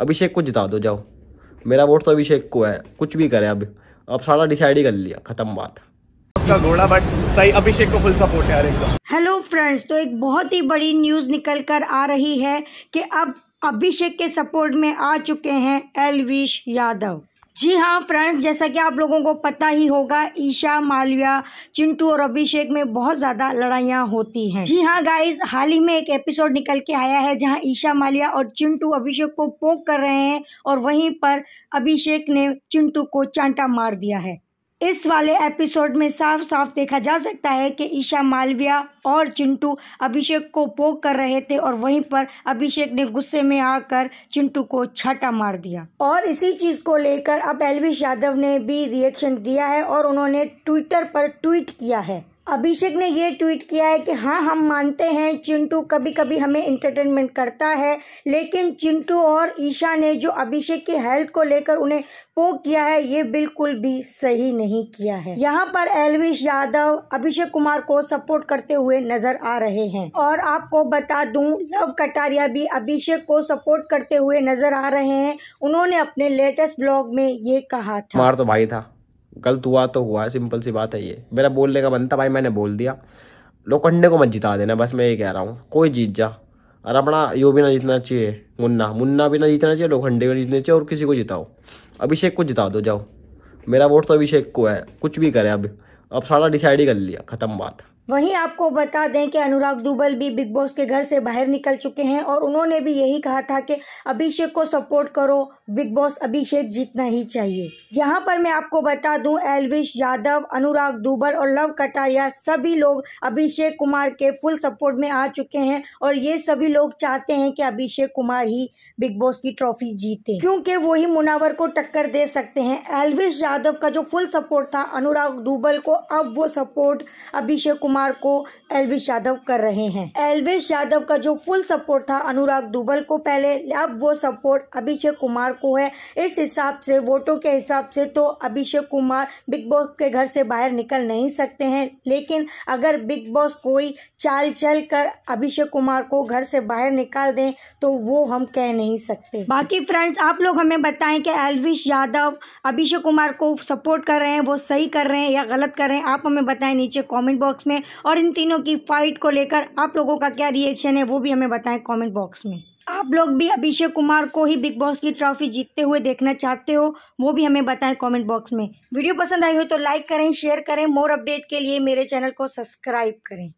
अभिषेक को जिता दो जाओ मेरा वोट तो अभिषेक को है कुछ भी करे अब अब सारा डिसाइड ही कर लिया खत्म बात उसका घोड़ा बट सही अभिषेक को फुल सपोर्ट है हेलो फ्रेंड्स तो एक बहुत ही बड़ी न्यूज निकल कर आ रही है कि अब अभिषेक के सपोर्ट में आ चुके हैं एलविश यादव जी हाँ फ्रेंड्स जैसा कि आप लोगों को पता ही होगा ईशा मालविया चिंटू और अभिषेक में बहुत ज़्यादा लड़ाइयाँ होती हैं जी हाँ गाइस हाल ही में एक एपिसोड निकल के आया है जहाँ ईशा मालविया और चिंटू अभिषेक को पोक कर रहे हैं और वहीं पर अभिषेक ने चिंटू को चांटा मार दिया है इस वाले एपिसोड में साफ साफ देखा जा सकता है कि ईशा मालविया और चिंटू अभिषेक को पोक कर रहे थे और वहीं पर अभिषेक ने गुस्से में आकर चिंटू को छाटा मार दिया और इसी चीज को लेकर अब एलविश यादव ने भी रिएक्शन दिया है और उन्होंने ट्विटर पर ट्वीट किया है अभिषेक ने ये ट्वीट किया है कि हाँ हम मानते हैं चिंटू कभी कभी हमें इंटरटेनमेंट करता है लेकिन चिंटू और ईशा ने जो अभिषेक की हेल्थ को लेकर उन्हें पोक किया है ये बिल्कुल भी सही नहीं किया है यहाँ पर एलविश यादव अभिषेक कुमार को सपोर्ट करते हुए नजर आ रहे हैं और आपको बता दूं लव कटारिया भी अभिषेक को सपोर्ट करते हुए नजर आ रहे हैं उन्होंने अपने लेटेस्ट ब्लॉग में ये कहा था तो भाई था गलत हुआ तो हुआ है सिंपल सी बात है ये मेरा बोलने का बनता था भाई मैंने बोल दिया लोखंडे को मत जिता देना बस मैं ये कह रहा हूँ कोई जीत जा और अपना यो भी ना जीतना चाहिए मुन्ना मुन्ना भी ना जीतना चाहिए लोखंडे भी ना चाहिए और किसी को जिताओ अभिषेक को जिता दो जाओ मेरा वोट तो अभिषेक को है कुछ भी करे अब अब सारा डिसाइड ही कर लिया ख़त्म बात वहीं आपको बता दें कि अनुराग दुबल भी बिग बॉस के घर से बाहर निकल चुके हैं और उन्होंने भी यही कहा था कि अभिषेक को सपोर्ट करो बिग बॉस अभिषेक जीतना ही चाहिए यहाँ पर मैं आपको बता दूं एलविश यादव अनुराग दुबल और लव कटारिया सभी लोग अभिषेक कुमार के फुल सपोर्ट में आ चुके हैं और ये सभी लोग चाहते हैं कि अभिषेक कुमार ही बिग बॉस की ट्रॉफी जीते क्योंकि वो ही मुनावर को टक्कर दे सकते हैं एलविश यादव का जो फुल सपोर्ट था अनुराग दुबल को अब वो सपोर्ट अभिषेक कुमार कुमार को एलविश यादव कर रहे हैं एलविश यादव का जो फुल सपोर्ट था अनुराग दुबल को पहले अब वो सपोर्ट अभिषेक कुमार को है इस हिसाब से वोटों के हिसाब से तो अभिषेक कुमार बिग बॉस के घर से बाहर निकल नहीं सकते हैं लेकिन अगर बिग बॉस कोई चाल चल कर अभिषेक कुमार को घर से बाहर निकाल दें तो वो हम कह नहीं सकते बाकी फ्रेंड्स आप लोग हमें बताएं कि एलविश यादव अभिषेक कुमार को सपोर्ट कर रहे हैं वो सही कर रहे हैं या गलत कर रहे हैं आप हमें बताएं नीचे कमेंट बॉक्स में और इन तीनों की फाइट को लेकर आप लोगों का क्या रिएक्शन है वो भी हमें बताएं कॉमेंट बॉक्स में आप लोग भी अभिषेक कुमार को ही बिग बॉस की ट्रॉफी जीतते हुए देखना चाहते हो वो भी हमें बताएं कमेंट बॉक्स में वीडियो पसंद आई हो तो लाइक करें शेयर करें मोर अपडेट के लिए मेरे चैनल को सब्सक्राइब करें